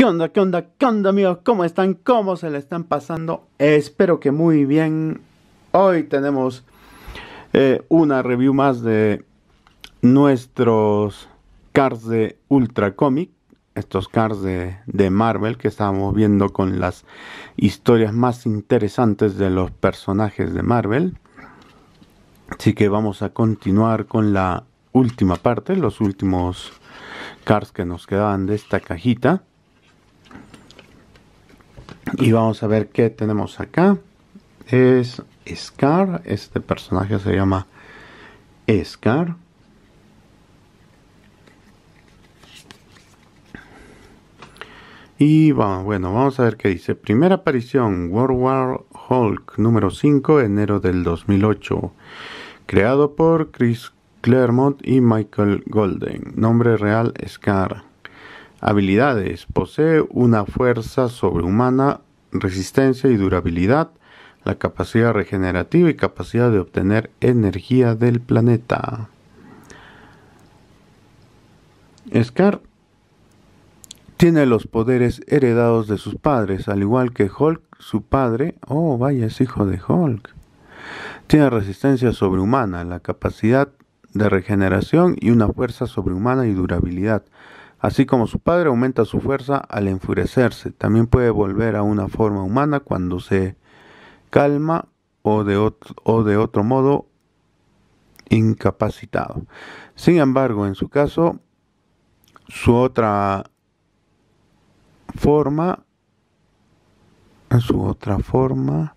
¿Qué onda? ¿Qué onda? ¿Qué onda amigos? ¿Cómo están? ¿Cómo se le están pasando? Espero que muy bien. Hoy tenemos eh, una review más de nuestros cards de Ultra Comic. Estos cards de, Marvel que estábamos viendo con las historias más interesantes de los personajes de Marvel. Así que vamos a continuar con la última parte, los últimos cards que nos quedaban de esta cajita. Y vamos a ver qué tenemos acá. Es Scar. Este personaje se llama Scar. Y bueno, bueno, vamos a ver qué dice. Primera aparición, World War Hulk número 5, enero del 2008. Creado por Chris Claremont y Michael Golden. Nombre real Scar. Habilidades. Posee una fuerza sobrehumana resistencia y durabilidad, la capacidad regenerativa y capacidad de obtener energía del planeta. Scar tiene los poderes heredados de sus padres, al igual que Hulk, su padre, oh vaya, es hijo de Hulk. Tiene resistencia sobrehumana, la capacidad de regeneración y una fuerza sobrehumana y durabilidad. Así como su padre aumenta su fuerza al enfurecerse, también puede volver a una forma humana cuando se calma o de, otro, modo incapacitado. Sin embargo, en su caso, su otra forma, su otra forma,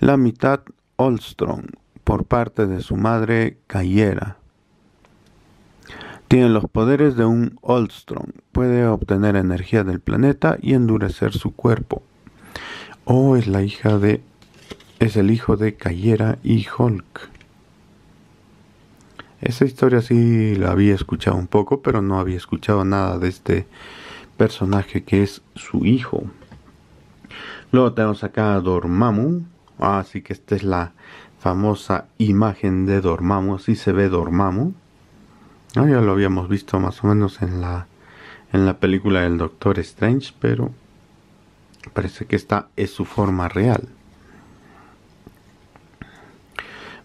la mitad Olstrom por parte de su madre Cayera tiene los poderes de un Oldstrom. Puede obtener energía del planeta y endurecer su cuerpo. O es la hija de. Es el hijo de Cayera y Hulk. Esa historia sí la había escuchado un poco, pero no había escuchado nada de este personaje que es su hijo. Luego tenemos acá a Dormammu. Así ah, que esta es la famosa imagen de Dormammu. Así se ve Dormammu ya lo habíamos visto más o menos en la, en la película del Doctor Strange, pero parece que esta es su forma real.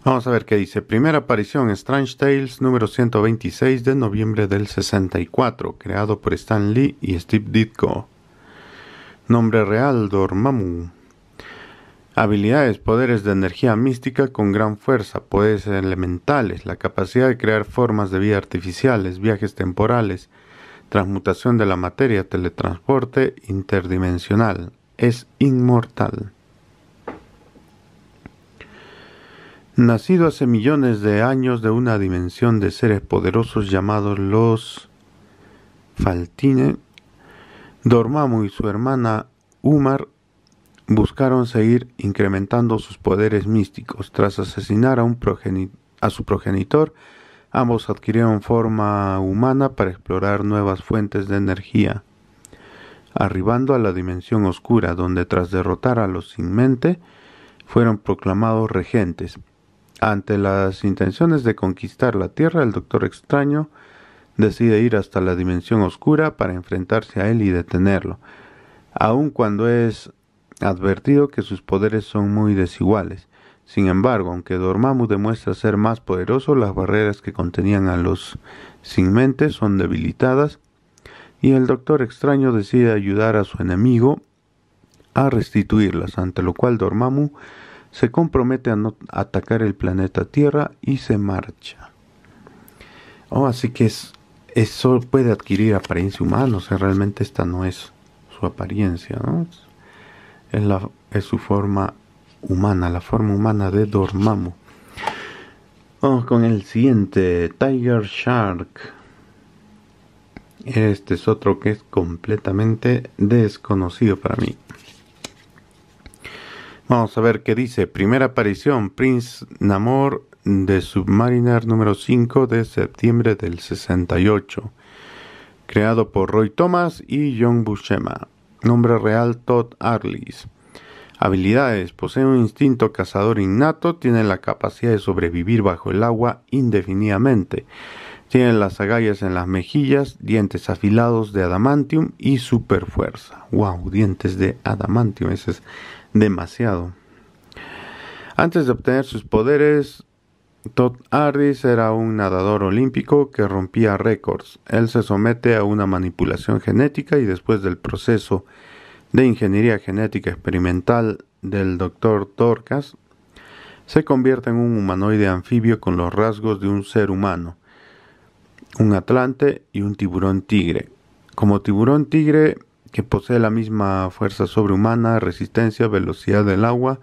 Vamos a ver qué dice. Primera aparición, Strange Tales número 126 de noviembre del 64, creado por Stan Lee y Steve Ditko. Nombre real, Dormammu. Habilidades, poderes de energía mística con gran fuerza, poderes elementales, la capacidad de crear formas de vida artificiales, viajes temporales, transmutación de la materia, teletransporte interdimensional. Es inmortal. Nacido hace millones de años de una dimensión de seres poderosos llamados los Faltine, Dormammu y su hermana Umar buscaron seguir incrementando sus poderes místicos. Tras asesinar a, un a su progenitor, ambos adquirieron forma humana para explorar nuevas fuentes de energía, arribando a la dimensión oscura, donde tras derrotar a los sin mente, fueron proclamados regentes. Ante las intenciones de conquistar la Tierra, el Doctor Extraño decide ir hasta la dimensión oscura para enfrentarse a él y detenerlo. Aun cuando es advertido que sus poderes son muy desiguales. Sin embargo, aunque Dormammu demuestra ser más poderoso, las barreras que contenían a los sin mente son debilitadas y el Doctor Extraño decide ayudar a su enemigo a restituirlas, ante lo cual Dormammu se compromete a no atacar el planeta Tierra y se marcha. Oh, así que es, eso puede adquirir apariencia humana, o sea, realmente esta no es su apariencia, ¿no? es, su forma humana, la forma humana de Dormammu. Vamos con el siguiente, Tiger Shark. Este es otro que es completamente desconocido para mí. Vamos a ver qué dice. Primera aparición, Prince Namor de Submariner número 5 de septiembre del 68. Creado por Roy Thomas y John Buscema. Nombre real Todd Arlis. Habilidades. Posee un instinto cazador innato, tiene la capacidad de sobrevivir bajo el agua indefinidamente. Tiene las agallas en las mejillas, dientes afilados de adamantium y super fuerza. ¡Wow! Dientes de adamantium, ese es demasiado. Antes de obtener sus poderes, Todd Ardis era un nadador olímpico que rompía récords. Él se somete a una manipulación genética y después del proceso de ingeniería genética experimental del Dr. Torcas, se convierte en un humanoide anfibio con los rasgos de un ser humano, un atlante y un tiburón tigre. Como tiburón tigre, que posee la misma fuerza sobrehumana, resistencia, velocidad del agua,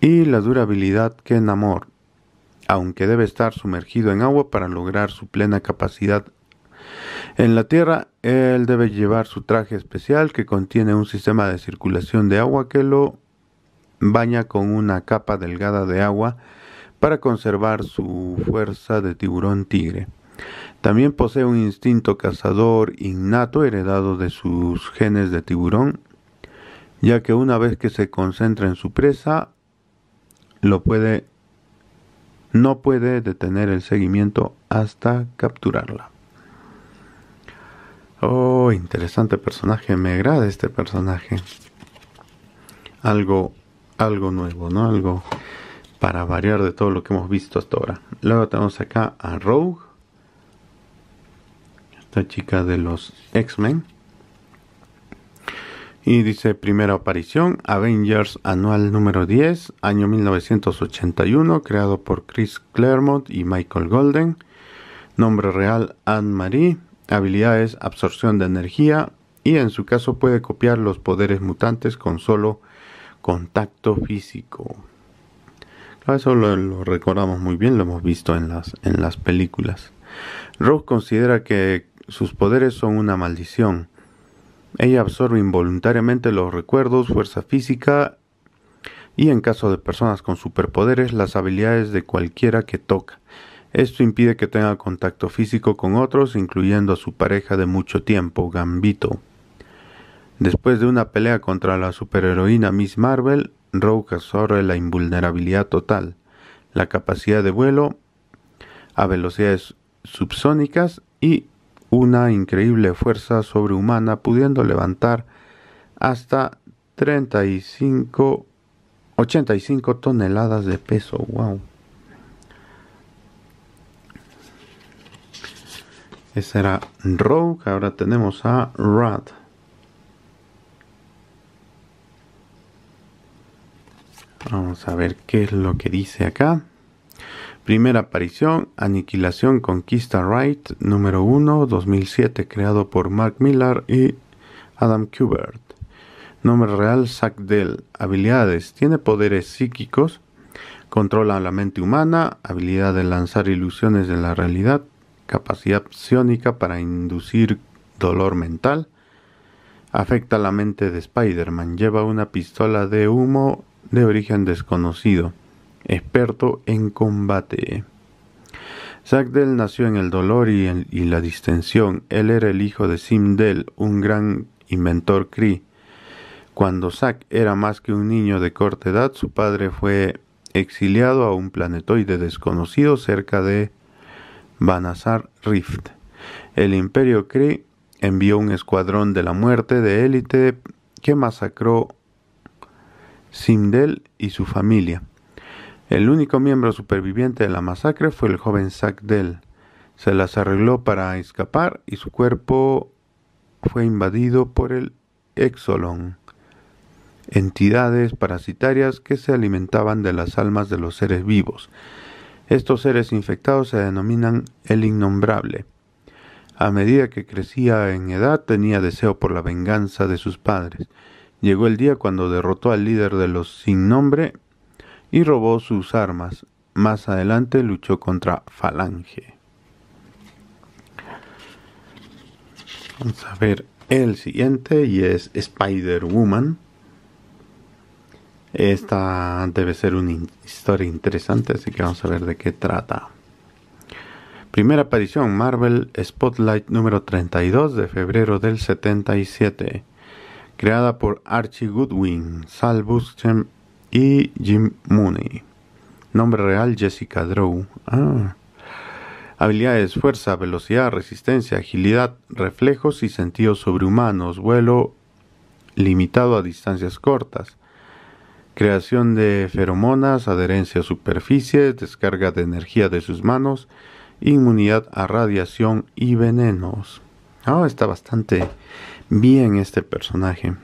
y la durabilidad que en amor, aunque debe estar sumergido en agua para lograr su plena capacidad. En la Tierra, él debe llevar su traje especial que contiene un sistema de circulación de agua que lo baña con una capa delgada de agua para conservar su fuerza de tiburón tigre. También posee un instinto cazador innato heredado de sus genes de tiburón, ya que una vez que se concentra en su presa, lo puede no puede detener el seguimiento hasta capturarla. Oh, interesante personaje, me agrada este personaje. Algo algo nuevo, ¿no? Algo para variar de todo lo que hemos visto hasta ahora. Luego tenemos acá a Rogue, esta chica de los X-Men. Y dice primera aparición, Avengers anual número 10, año 1981, creado por Chris Claremont y Michael Golden. Nombre real Anne-Marie, habilidades absorción de energía y en su caso puede copiar los poderes mutantes con solo contacto físico. Ah, eso lo, recordamos muy bien, lo hemos visto en las, en las películas. Rose considera que sus poderes son una maldición ella absorbe involuntariamente los recuerdos, fuerza física y en caso de personas con superpoderes las habilidades de cualquiera que toca. Esto impide que tenga contacto físico con otros, incluyendo a su pareja de mucho tiempo, Gambito. Después de una pelea contra la superheroína Miss Marvel, Rogue absorbe la invulnerabilidad total, la capacidad de vuelo a velocidades subsónicas y una increíble fuerza sobrehumana pudiendo levantar hasta 35 85 toneladas de peso, wow. Ese era Rogue, ahora tenemos a rat Vamos a ver qué es lo que dice acá. Primera aparición, Aniquilación Conquista Wright, número 1, 2007, creado por Mark Millar y Adam Kubert. Nombre real, Zack Dell. Habilidades, tiene poderes psíquicos, controla la mente humana, habilidad de lanzar ilusiones de la realidad, capacidad psiónica para inducir dolor mental, afecta la mente de Spider-Man, lleva una pistola de humo de origen desconocido experto en combate. Dell nació en el dolor y, la distensión. Él era el hijo de Simdel, un gran inventor Kree. Cuando Zack era más que un niño de corta edad, su padre fue exiliado a un planetoide desconocido cerca de Banazar Rift. El imperio Kree envió un escuadrón de la muerte de élite que masacró Simdel y su familia. El único miembro superviviente de la masacre fue el joven Zack Dell. Se las arregló para escapar y su cuerpo fue invadido por el Exolon, entidades parasitarias que se alimentaban de las almas de los seres vivos. Estos seres infectados se denominan el innombrable. A medida que crecía en edad tenía deseo por la venganza de sus padres. Llegó el día cuando derrotó al líder de los sin nombre y robó sus armas. Más adelante luchó contra Falange. Vamos a ver el siguiente y es Spider-Woman. Esta debe ser una historia interesante, así que vamos a ver de qué trata. Primera aparición, Marvel Spotlight número 32 de febrero del 77. Creada por Archie Goodwin, Sal Buschem y Jim Mooney. Nombre real Jessica Drew. Ah. Habilidades, fuerza, velocidad, resistencia, agilidad, reflejos y sentidos sobrehumanos. Vuelo limitado a distancias cortas. Creación de feromonas, adherencia a superficies, descarga de energía de sus manos, inmunidad a radiación y venenos. Ah, está bastante bien este personaje.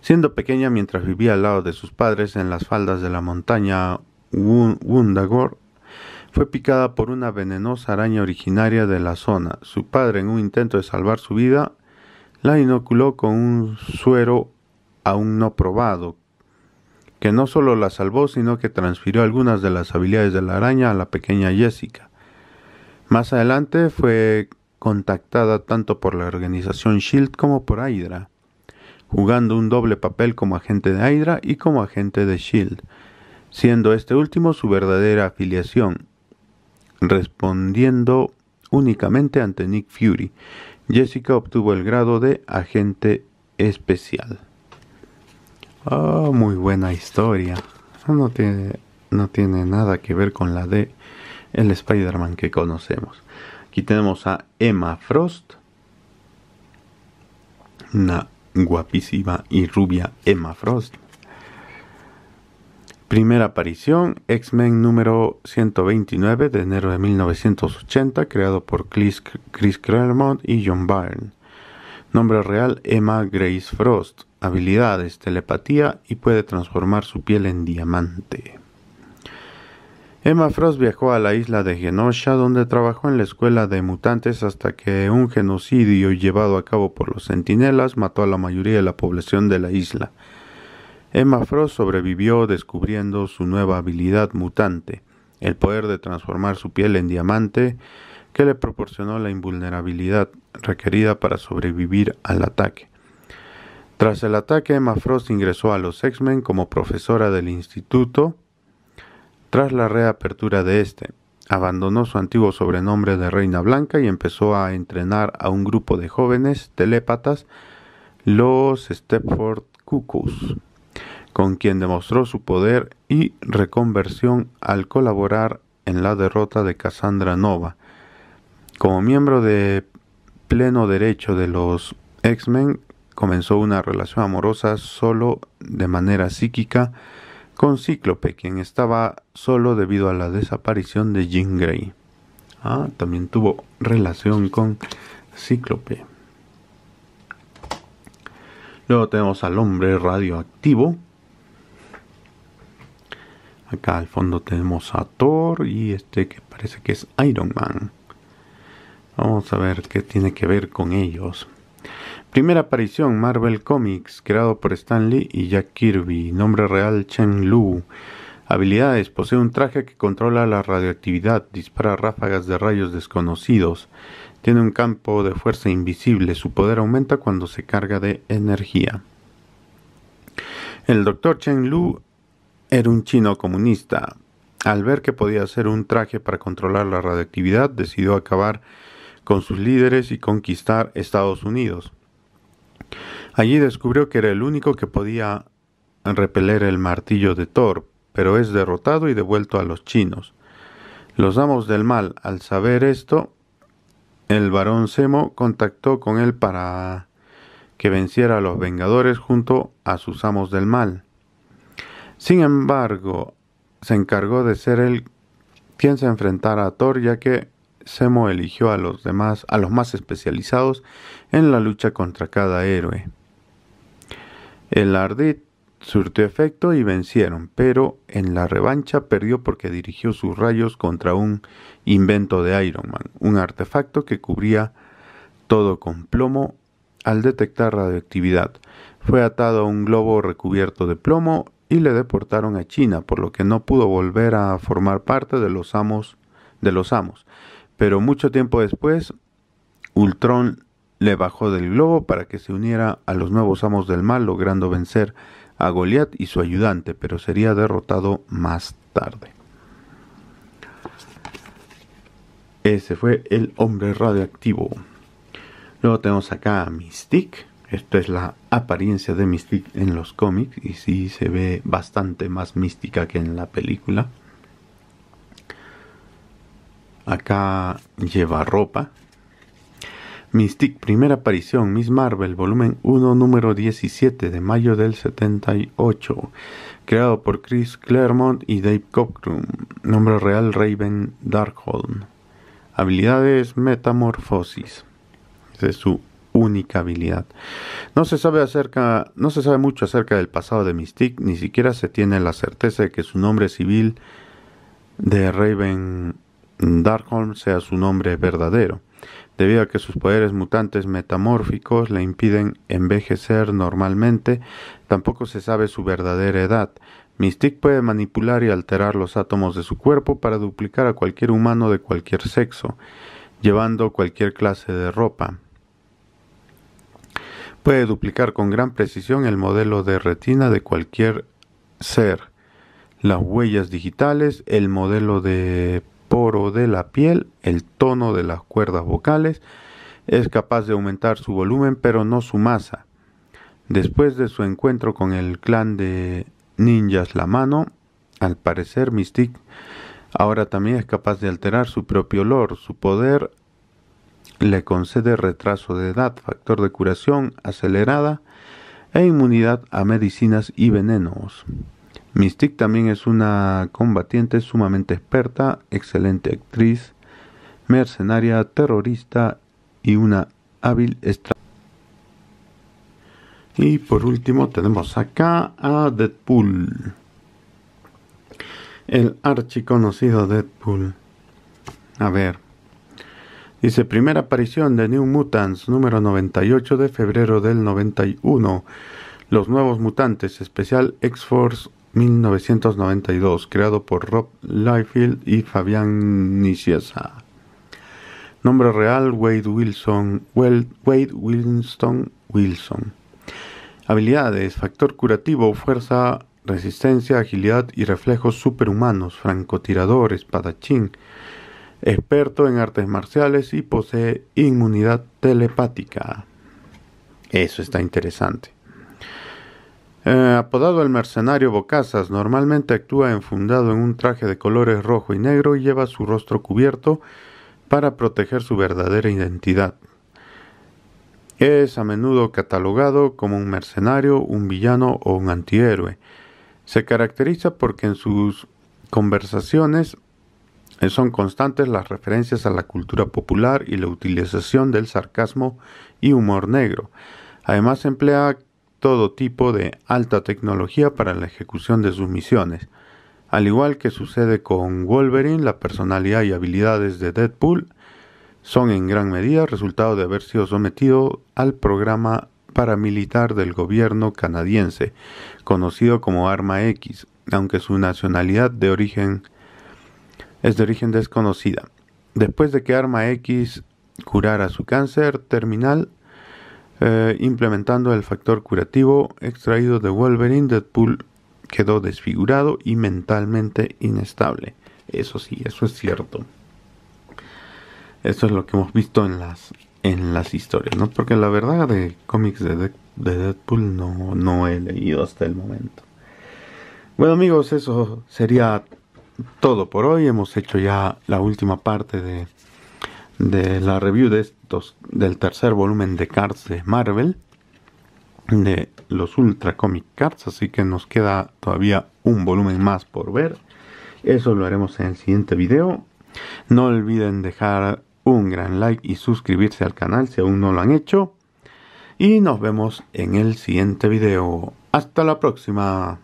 Siendo pequeña, mientras vivía al lado de sus padres en las faldas de la montaña Wundagor, fue picada por una venenosa araña originaria de la zona. Su padre, en un intento de salvar su vida, la inoculó con un suero aún no probado, que no solo la salvó, sino que transfirió algunas de las habilidades de la araña a la pequeña Jessica. Más adelante fue contactada tanto por la organización Shield como por Hydra jugando un doble papel como agente de Hydra y como agente de Shield, siendo este último su verdadera afiliación, respondiendo únicamente ante Nick Fury. Jessica obtuvo el grado de agente especial. Oh, muy buena historia. No tiene, nada que ver con la de el Spider-Man que conocemos. Aquí tenemos a Emma Frost, una guapísima y rubia Emma Frost. Primera aparición, X-Men número 129 de enero de 1980, creado por Chris, Claremont y John Byrne. Nombre real, Emma Grace Frost. Habilidades, telepatía y puede transformar su piel en diamante. Emma Frost viajó a la isla de Genosha, donde trabajó en la escuela de mutantes hasta que un genocidio llevado a cabo por los centinelas mató a la mayoría de la población de la isla. Emma Frost sobrevivió descubriendo su nueva habilidad mutante, el poder de transformar su piel en diamante, que le proporcionó la invulnerabilidad requerida para sobrevivir al ataque. Tras el ataque, Emma Frost ingresó a los X-Men como profesora del instituto tras la reapertura de este, abandonó su antiguo sobrenombre de Reina Blanca y empezó a entrenar a un grupo de jóvenes telépatas, los Stepford Cuckoos, con quien demostró su poder y reconversión al colaborar en la derrota de Cassandra Nova. Como miembro de pleno derecho de los X-Men, comenzó una relación amorosa solo de manera psíquica con Cíclope, quien estaba solo debido a la desaparición de Jean Grey. Ah, también tuvo relación con Cíclope. Luego tenemos al hombre radioactivo. Acá al fondo tenemos a Thor y este que parece que es Iron Man. Vamos a ver qué tiene que ver con ellos. Primera aparición, Marvel Comics, creado por Stan Lee y Jack Kirby. Nombre real, Chen Lu. Habilidades, posee un traje que controla la radioactividad, dispara ráfagas de rayos desconocidos. Tiene un campo de fuerza invisible, su poder aumenta cuando se carga de energía. El doctor Chen Lu era un chino comunista. Al ver que podía hacer un traje para controlar la radioactividad, decidió acabar con sus líderes y conquistar Estados Unidos. Allí descubrió que era el único que podía repeler el martillo de Thor, pero es derrotado y devuelto a los chinos. Los amos del mal, al saber esto, el varón Semo contactó con él para que venciera a los Vengadores junto a sus amos del mal. Sin embargo, se encargó de ser él quien se enfrentara a Thor, ya que Semo eligió a los demás, a los más especializados en la lucha contra cada héroe. El Ardit surtió efecto y vencieron, pero en la revancha perdió porque dirigió sus rayos contra un invento de Iron Man, un artefacto que cubría todo con plomo al detectar radioactividad. Fue atado a un globo recubierto de plomo y le deportaron a China, por lo que no pudo volver a formar parte de los amos de los amos. Pero mucho tiempo después, Ultron le bajó del globo para que se uniera a los nuevos amos del mal, logrando vencer a Goliath y su ayudante, pero sería derrotado más tarde. Ese fue el hombre radioactivo. Luego tenemos acá a Mystic. Esto es la apariencia de Mystic en los cómics y sí se ve bastante más mística que en la película. Acá lleva ropa. Mystique. primera aparición, Miss Marvel, volumen 1, número 17 de mayo del 78. Creado por Chris Claremont y Dave Cockrum. Nombre real Raven Darkholm. Habilidades Metamorfosis. Esa es su única habilidad. No se sabe acerca, no se sabe mucho acerca del pasado de Mystique. ni siquiera se tiene la certeza de que su nombre civil de Raven Darkholm sea su nombre verdadero, debido a que sus poderes mutantes metamórficos le impiden envejecer normalmente, tampoco se sabe su verdadera edad. Mystique puede manipular y alterar los átomos de su cuerpo para duplicar a cualquier humano de cualquier sexo, llevando cualquier clase de ropa. Puede duplicar con gran precisión el modelo de retina de cualquier ser, las huellas digitales, el modelo de poro de la piel, el tono de las cuerdas vocales, es capaz de aumentar su volumen pero no su masa. Después de su encuentro con el clan de ninjas La Mano, al parecer Mystic ahora también es capaz de alterar su propio olor, su poder le concede retraso de edad, factor de curación acelerada e inmunidad a medicinas y venenos. Mystique también es una combatiente sumamente experta, excelente actriz, mercenaria, terrorista y una hábil estrategia. Y por último tenemos acá a Deadpool. El archiconocido Deadpool. A ver. Dice primera aparición de New Mutants número 98 de febrero del 91. Los nuevos mutantes especial X-Force 1992, creado por Rob Liefeld y Fabián Nicieza. Nombre real Wade Wilson, Wade Winston Wilson. Habilidades, factor curativo, fuerza, resistencia, agilidad y reflejos superhumanos, francotirador, espadachín, experto en artes marciales y posee inmunidad telepática. Eso está interesante. Eh, apodado el mercenario Bocazas, normalmente actúa enfundado en un traje de colores rojo y negro y lleva su rostro cubierto para proteger su verdadera identidad. Es a menudo catalogado como un mercenario, un villano o un antihéroe. Se caracteriza porque en sus conversaciones eh, son constantes las referencias a la cultura popular y la utilización del sarcasmo y humor negro. Además emplea todo tipo de alta tecnología para la ejecución de sus misiones. Al igual que sucede con Wolverine, la personalidad y habilidades de Deadpool son en gran medida resultado de haber sido sometido al programa paramilitar del gobierno canadiense, conocido como Arma X, aunque su nacionalidad de origen es de origen desconocida. Después de que Arma X curara su cáncer terminal, eh, implementando el factor curativo extraído de Wolverine, Deadpool quedó desfigurado y mentalmente inestable. Eso sí, eso es cierto. Eso es lo que hemos visto en las, en las historias, ¿no? Porque la verdad de cómics de, Deadpool no, no he leído hasta el momento. Bueno amigos, eso sería todo por hoy. Hemos hecho ya la última parte de, la review de, este del tercer volumen de Cards de Marvel, de los Ultra Comic Cards, así que nos queda todavía un volumen más por ver. Eso lo haremos en el siguiente video. No olviden dejar un gran like y suscribirse al canal si aún no lo han hecho. Y nos vemos en el siguiente video. Hasta la próxima.